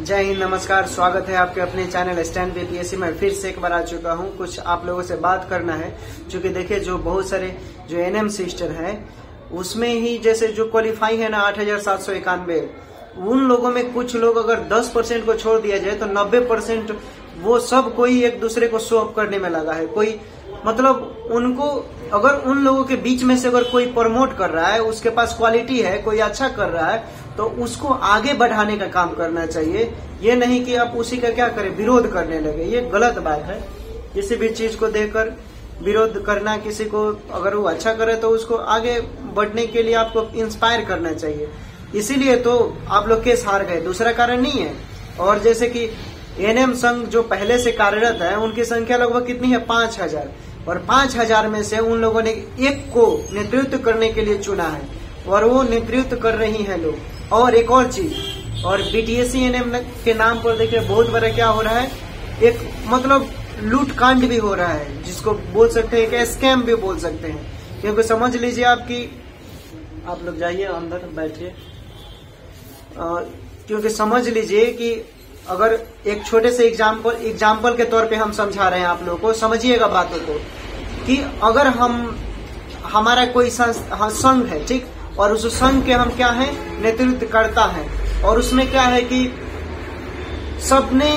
जय हिंद नमस्कार स्वागत है आपके अपने चैनल स्टैंड पे में फिर से एक बार आ चुका हूँ कुछ आप लोगों से बात करना है क्योंकि देखिए जो बहुत सारे जो एनएम सिस्टर है उसमें ही जैसे जो क्वालिफाई है ना आठ हजार सात सौ इक्यानवे उन लोगों में कुछ लोग अगर दस परसेंट को छोड़ दिया जाए तो नब्बे परसेंट वो सब कोई एक दूसरे को शो अप करने में लगा है कोई मतलब उनको अगर उन लोगों के बीच में से अगर कोई प्रमोट कर रहा है उसके पास क्वालिटी है कोई अच्छा कर रहा है तो उसको आगे बढ़ाने का काम करना चाहिए ये नहीं कि आप उसी का क्या करें विरोध करने लगे ये गलत बात है किसी भी चीज को देखकर विरोध करना किसी को अगर वो अच्छा करे तो उसको आगे बढ़ने के लिए आपको इंस्पायर करना चाहिए इसीलिए तो आप लोग केस हार गए दूसरा कारण नहीं है और जैसे कि एनएम संघ जो पहले से कार्यरत है उनकी संख्या लगभग कितनी है पांच हजार और पांच हजार में से उन लोगों ने एक को नेतृत्व करने के लिए चुना है और वो नेतृत्व कर रही है लोग और एक और चीज और बीटीएससी एनएम के नाम पर देखिए बहुत बड़ा क्या हो रहा है एक मतलब लूट कांड भी हो रहा है जिसको बोल सकते हैं स्कैम भी बोल सकते हैं क्योंकि समझ लीजिए आपकी आप लोग जाइए अंदर बैठिए क्योंकि समझ लीजिए कि अगर एक छोटे से एग्जाम्पल एग्जाम्पल के तौर पे हम समझा रहे हैं आप लोगों को समझिएगा बातों को कि अगर हम हमारा कोई हाँ, संघ है ठीक और उस संघ के हम क्या है नेतृत्व करता है और उसमें क्या है कि सबने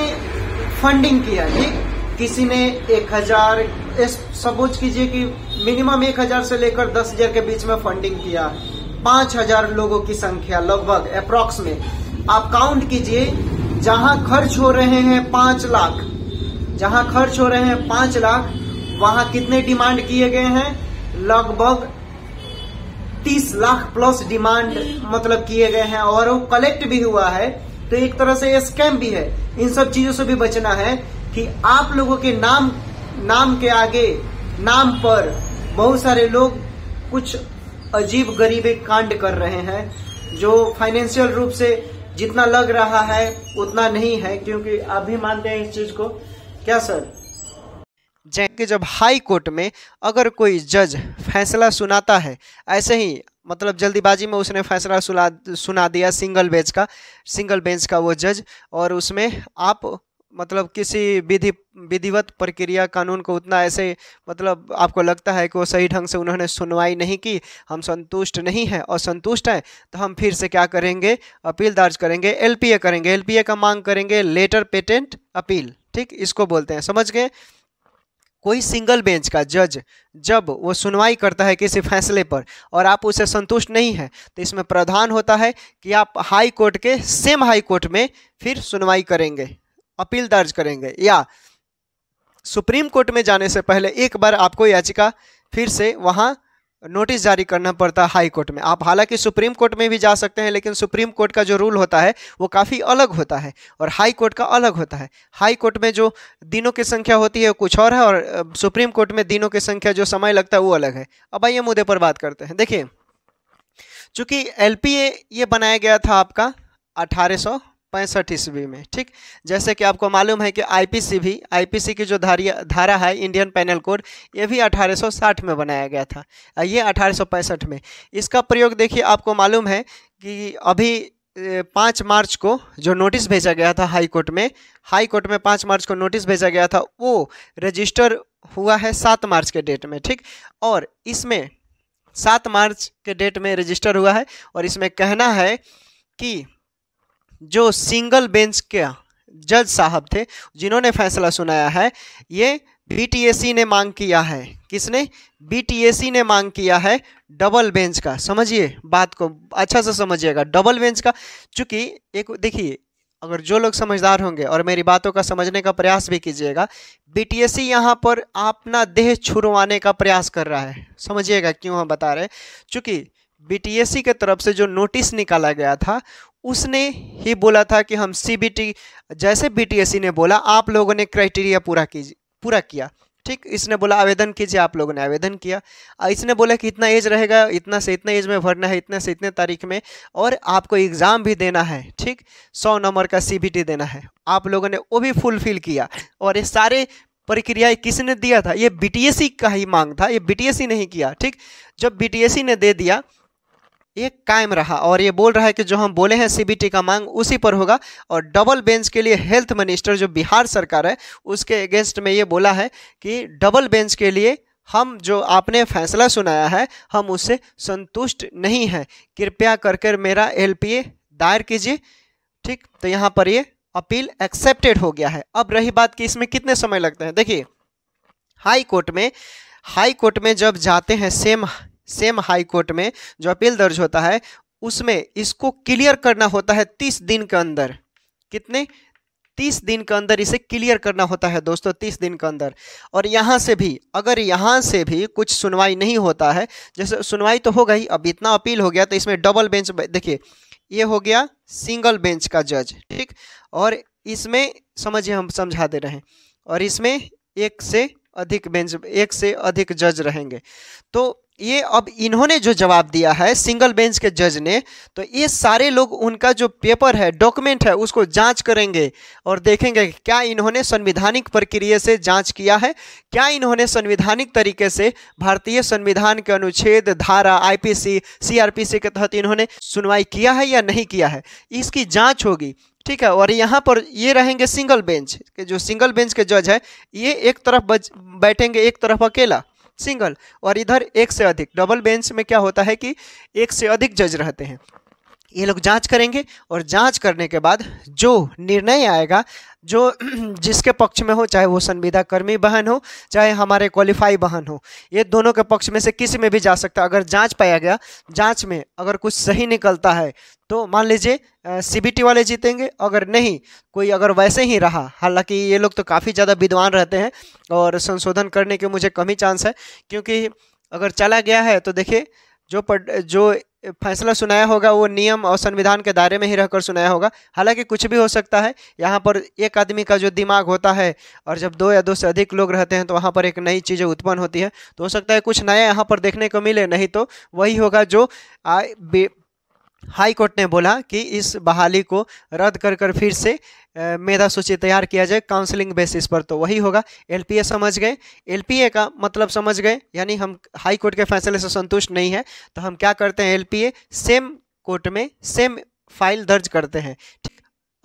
फंडिंग किया ठीक किसी ने एक हजार सपोज कीजिए कि मिनिमम एक हजार से लेकर दस हजार के बीच में फंडिंग किया पांच हजार लोगों की संख्या लगभग अप्रोक्स में आप काउंट कीजिए जहां खर्च हो रहे हैं पांच लाख जहां खर्च हो रहे हैं पांच लाख वहां कितने डिमांड किए गए हैं लगभग तीस लाख प्लस डिमांड मतलब किए गए हैं और वो कलेक्ट भी हुआ है तो एक तरह से ये स्कैम भी है इन सब चीजों से भी बचना है कि आप लोगों के नाम नाम के आगे नाम पर बहुत सारे लोग कुछ अजीब गरीबे कांड कर रहे हैं जो फाइनेंशियल रूप से जितना लग रहा है उतना नहीं है क्योंकि आप भी मानते हैं इस चीज को क्या सर जैसे जब हाई कोर्ट में अगर कोई जज फैसला सुनाता है ऐसे ही मतलब जल्दीबाजी में उसने फैसला सुना सुना दिया सिंगल बेंच का सिंगल बेंच का वो जज और उसमें आप मतलब किसी विधि विधिवत प्रक्रिया कानून को उतना ऐसे मतलब आपको लगता है कि वो सही ढंग से उन्होंने सुनवाई नहीं की हम संतुष्ट नहीं हैं और संतुष्ट हैं तो हम फिर से क्या करेंगे अपील दर्ज करेंगे एलपीए करेंगे एलपीए का मांग करेंगे लेटर पेटेंट अपील ठीक इसको बोलते हैं समझ गए कोई सिंगल बेंच का जज जब वो सुनवाई करता है किसी फैसले पर और आप उसे संतुष्ट नहीं है तो इसमें प्रावधान होता है कि आप हाई कोर्ट के सेम हाई कोर्ट में फिर सुनवाई करेंगे अपील दर्ज करेंगे या सुप्रीम कोर्ट में जाने से पहले एक बार आपको याचिका फिर से वहाँ नोटिस जारी करना पड़ता है हाई कोर्ट में आप हालांकि सुप्रीम कोर्ट में भी जा सकते हैं लेकिन सुप्रीम कोर्ट का जो रूल होता है वो काफ़ी अलग होता है और हाई कोर्ट का अलग होता है हाई कोर्ट में जो दिनों की संख्या होती है कुछ और है और सुप्रीम कोर्ट में दिनों की संख्या जो समय लगता है वो अलग है अब आइए मुद्दे पर बात करते हैं देखिए चूँकि एल ये बनाया गया था आपका अठारह पैंसठ ईस्वी में ठीक जैसे कि आपको मालूम है कि आईपीसी भी आईपीसी की जो धारिया धारा है इंडियन पैनल कोड ये भी 1860 में बनाया गया था ये 1865 में इसका प्रयोग देखिए आपको मालूम है कि अभी पाँच मार्च को जो नोटिस भेजा गया था हाई कोर्ट में हाई कोर्ट में पाँच मार्च को नोटिस भेजा गया था वो रजिस्टर हुआ है सात मार्च के डेट में ठीक और इसमें सात मार्च के डेट में रजिस्टर हुआ है और इसमें कहना है कि जो सिंगल बेंच के जज साहब थे जिन्होंने फैसला सुनाया है ये बीटीएसी ने मांग किया है किसने बीटीएसी ने मांग किया है डबल बेंच का समझिए बात को अच्छा से समझिएगा डबल बेंच का चूंकि एक देखिए अगर जो लोग समझदार होंगे और मेरी बातों का समझने का प्रयास भी कीजिएगा बीटीएसी यहाँ पर अपना देह छुड़वाने का प्रयास कर रहा है समझिएगा क्यों हम बता रहे चूँकि बीटीएसी के तरफ से जो नोटिस निकाला गया था उसने ही बोला था कि हम सी जैसे सी e ने बोला आप लोगों ने क्राइटेरिया पूरा कीजिए पूरा किया ठीक इसने बोला आवेदन कीजिए आप लोगों ने आवेदन किया इसने बोला कि इतना एज रहेगा इतना से इतना एज में भरना है इतने से इतने तारीख में और आपको एग्ज़ाम भी देना है ठीक सौ नंबर का सीबीटी देना है आप लोगों ने वो भी फुलफिल किया और ये सारे प्रक्रिया किसने दिया था ये बीटीएससी e का ही मांग था ये बीटीएससी e नहीं किया ठीक जब सी ने दे दिया ये कायम रहा और ये बोल रहा है कि जो हम बोले हैं सीबीटी का मांग उसी पर होगा और डबल बेंच के लिए हेल्थ मिनिस्टर जो बिहार सरकार है उसके अगेंस्ट में ये बोला है कि डबल बेंच के लिए हम जो आपने फैसला सुनाया है हम उससे संतुष्ट नहीं हैं कृपया करके मेरा एलपीए दायर कीजिए ठीक तो यहाँ पर ये अपील एक्सेप्टेड हो गया है अब रही बात कि इसमें कितने समय लगते हैं देखिए हाई कोर्ट में हाई कोर्ट में जब जाते हैं सेम सेम हाई कोर्ट में जो अपील दर्ज होता है उसमें इसको क्लियर करना होता है तीस दिन के अंदर कितने तीस दिन के अंदर इसे क्लियर करना होता है दोस्तों तीस दिन के अंदर और यहाँ से भी अगर यहाँ से भी कुछ सुनवाई नहीं होता है जैसे सुनवाई तो हो गई अब इतना अपील हो गया तो इसमें डबल बेंच देखिए ये हो गया सिंगल बेंच का जज ठीक और इसमें समझिए हम समझा दे रहे हैं और इसमें एक से अधिक बेंच एक से अधिक जज रहेंगे तो ये अब इन्होंने जो जवाब दिया है सिंगल बेंच के जज ने तो ये सारे लोग उनका जो पेपर है डॉक्यूमेंट है उसको जांच करेंगे और देखेंगे क्या इन्होंने संविधानिक प्रक्रिया से जांच किया है क्या इन्होंने संविधानिक तरीके से भारतीय संविधान के अनुच्छेद धारा आईपीसी सीआरपीसी के तहत इन्होंने सुनवाई किया है या नहीं किया है इसकी जाँच होगी ठीक है और यहाँ पर ये रहेंगे सिंगल बेंच के जो सिंगल बेंच के जज है ये एक तरफ बैठेंगे एक तरफ अकेला सिंगल और इधर एक से अधिक डबल बेंच में क्या होता है कि एक से अधिक जज रहते हैं ये लोग जांच करेंगे और जांच करने के बाद जो निर्णय आएगा जो जिसके पक्ष में हो चाहे वो संविदा कर्मी बहन हो चाहे हमारे क्वालिफाई बहन हो ये दोनों के पक्ष में से किसी में भी जा सकता है अगर जांच पाया गया जांच में अगर कुछ सही निकलता है तो मान लीजिए सीबीटी वाले जीतेंगे अगर नहीं कोई अगर वैसे ही रहा हालांकि ये लोग तो काफ़ी ज़्यादा विद्वान रहते हैं और संशोधन करने के मुझे कम ही चांस है क्योंकि अगर चला गया है तो देखिए जो पढ़ जो फैसला सुनाया होगा वो नियम और संविधान के दायरे में ही रहकर सुनाया होगा हालांकि कुछ भी हो सकता है यहाँ पर एक आदमी का जो दिमाग होता है और जब दो या दो से अधिक लोग रहते हैं तो वहाँ पर एक नई चीज़ें उत्पन्न होती है तो हो सकता है कुछ नया यहाँ पर देखने को मिले नहीं तो वही होगा जो आ, हाई कोर्ट ने बोला कि इस बहाली को रद्द कर कर फिर से मेधा सूची तैयार किया जाए काउंसलिंग बेसिस पर तो वही होगा एलपीए समझ गए एलपीए का मतलब समझ गए यानी हम हाई कोर्ट के फैसले से संतुष्ट नहीं है तो हम क्या करते हैं एलपीए सेम कोर्ट में सेम फाइल दर्ज करते हैं ठीक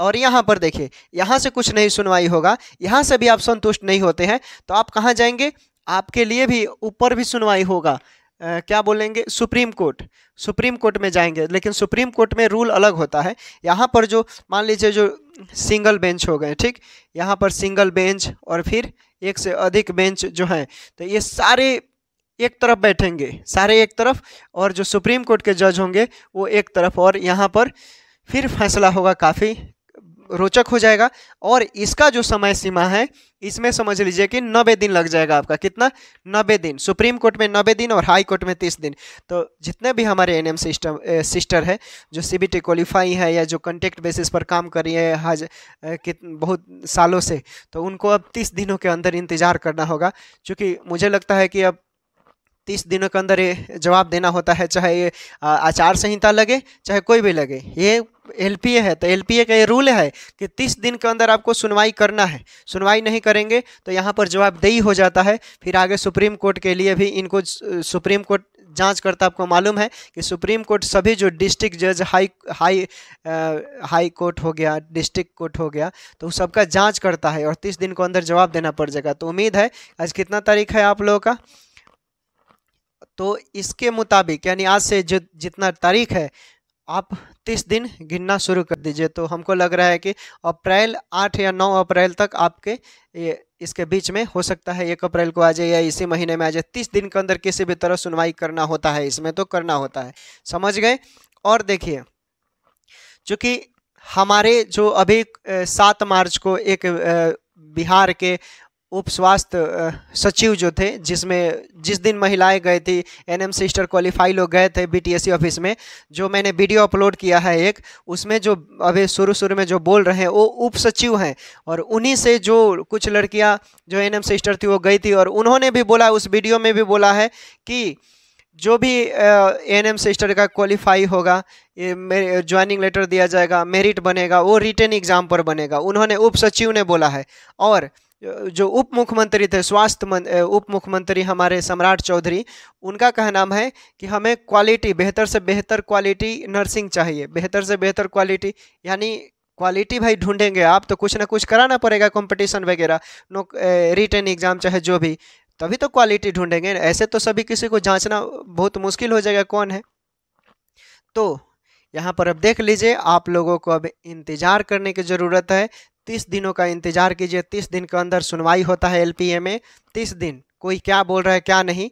और यहाँ पर देखिए यहाँ से कुछ नहीं सुनवाई होगा यहाँ से भी आप संतुष्ट नहीं होते हैं तो आप कहाँ जाएंगे आपके लिए भी ऊपर भी सुनवाई होगा क्या बोलेंगे सुप्रीम कोर्ट सुप्रीम कोर्ट में जाएंगे लेकिन सुप्रीम कोर्ट में रूल अलग होता है यहाँ पर जो मान लीजिए जो सिंगल बेंच हो गए ठीक यहाँ पर सिंगल बेंच और फिर एक से अधिक बेंच जो हैं तो ये सारे एक तरफ बैठेंगे सारे एक तरफ और जो सुप्रीम कोर्ट के जज होंगे वो एक तरफ और यहाँ पर फिर फैसला होगा काफ़ी रोचक हो जाएगा और इसका जो समय सीमा है इसमें समझ लीजिए कि नब्बे दिन लग जाएगा आपका कितना नब्बे दिन सुप्रीम कोर्ट में नब्बे दिन और हाई कोर्ट में तीस दिन तो जितने भी हमारे एन एम सिस्टम सिस्टर है जो सी टी क्वालिफाई है या जो कंटेक्ट बेसिस पर काम कर रही है हाज कित बहुत सालों से तो उनको अब तीस दिनों के अंदर इंतज़ार करना होगा क्योंकि मुझे लगता है कि अब तीस दिनों के अंदर ये जवाब देना होता है चाहे ये आचार संहिता लगे चाहे कोई भी लगे ये एल है तो एल का ये रूल है कि तीस दिन के अंदर आपको सुनवाई करना है सुनवाई नहीं करेंगे तो यहाँ पर जवाब दे ही हो जाता है फिर आगे सुप्रीम कोर्ट के लिए भी इनको सुप्रीम कोर्ट जांच करता आपको मालूम है कि सुप्रीम कोर्ट सभी जो डिस्ट्रिक्ट जज हाई हाई आ, हाई कोर्ट हो गया डिस्ट्रिक्ट कोर्ट हो गया तो सबका जांच करता है और तीस दिन को अंदर जवाब देना पड़ जाएगा तो उम्मीद है आज कितना तारीख है आप लोगों का तो इसके मुताबिक यानी आज से जो जितना तारीख है आप तीस दिन गिनना शुरू कर दीजिए तो हमको लग रहा है कि अप्रैल आठ या नौ अप्रैल तक आपके ये इसके बीच में हो सकता है एक अप्रैल को आ जाए या इसी महीने में आ जाए तीस दिन के अंदर किसी भी तरह सुनवाई करना होता है इसमें तो करना होता है समझ गए और देखिए चूँकि हमारे जो अभी सात मार्च को एक बिहार के उप स्वास्थ्य सचिव जो थे जिसमें जिस दिन महिलाएं गई थी एनएम सिस्टर क्वालिफाई लोग गए थे बीटीएससी ऑफिस में जो मैंने वीडियो अपलोड किया है एक उसमें जो अभी शुरू शुरू में जो बोल रहे हैं वो उप सचिव हैं और उन्हीं से जो कुछ लड़कियां जो एनएम सिस्टर थी वो गई थी और उन्होंने भी बोला उस वीडियो में भी बोला है कि जो भी एन एम सिस्टर का क्वालिफाई होगा ज्वाइनिंग लेटर दिया जाएगा मेरिट बनेगा वो रिटर्न एग्ज़ाम पर बनेगा उन्होंने उप सचिव ने बोला है और जो उप मुख्यमंत्री थे स्वास्थ्य उप मुख्यमंत्री हमारे सम्राट चौधरी उनका कहना है कि हमें क्वालिटी बेहतर से बेहतर क्वालिटी नर्सिंग चाहिए बेहतर से बेहतर क्वालिटी यानी क्वालिटी भाई ढूंढेंगे आप तो कुछ ना कुछ कराना पड़ेगा कंपटीशन वगैरह नो रिटर्न एग्जाम चाहे जो भी तभी तो क्वालिटी ढूंढेंगे ऐसे तो सभी किसी को जांचना बहुत मुश्किल हो जाएगा कौन है तो यहाँ पर अब देख लीजिए आप लोगों को अब इंतज़ार करने की ज़रूरत है तीस दिनों का इंतजार कीजिए तीस दिन के अंदर सुनवाई होता है एलपीए में तीस दिन कोई क्या बोल रहा है क्या नहीं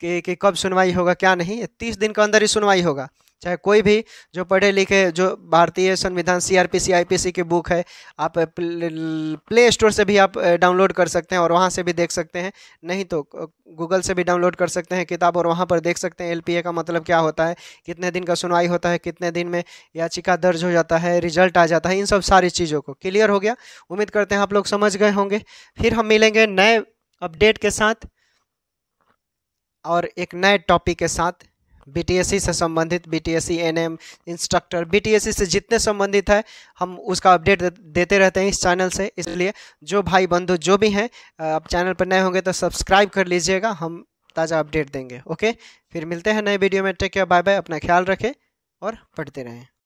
कि, कि कब सुनवाई होगा क्या नहीं तीस दिन के अंदर ही सुनवाई होगा चाहे कोई भी जो पढ़े लिखे जो भारतीय संविधान C R P C I P C की बुक है आप प्ले स्टोर से भी आप डाउनलोड कर सकते हैं और वहाँ से भी देख सकते हैं नहीं तो गूगल से भी डाउनलोड कर सकते हैं किताब और वहाँ पर देख सकते हैं एल पी ए का मतलब क्या होता है कितने दिन का सुनवाई होता है कितने दिन में याचिका दर्ज हो जाता है रिजल्ट आ जाता है इन सब सारी चीज़ों को क्लियर हो गया उम्मीद करते हैं आप लोग समझ गए होंगे फिर हम मिलेंगे नए अपडेट के साथ और एक नए टॉपिक के साथ बीटीएससी से संबंधित बीटीएससी एनएम इंस्ट्रक्टर बीटीएससी से जितने संबंधित है हम उसका अपडेट देते रहते हैं इस चैनल से इसलिए जो भाई बंधु जो भी हैं आप चैनल पर नए होंगे तो सब्सक्राइब कर लीजिएगा हम ताज़ा अपडेट देंगे ओके फिर मिलते हैं नए वीडियो में टेक केयर बाय बाय अपना ख्याल रखें और पढ़ते रहें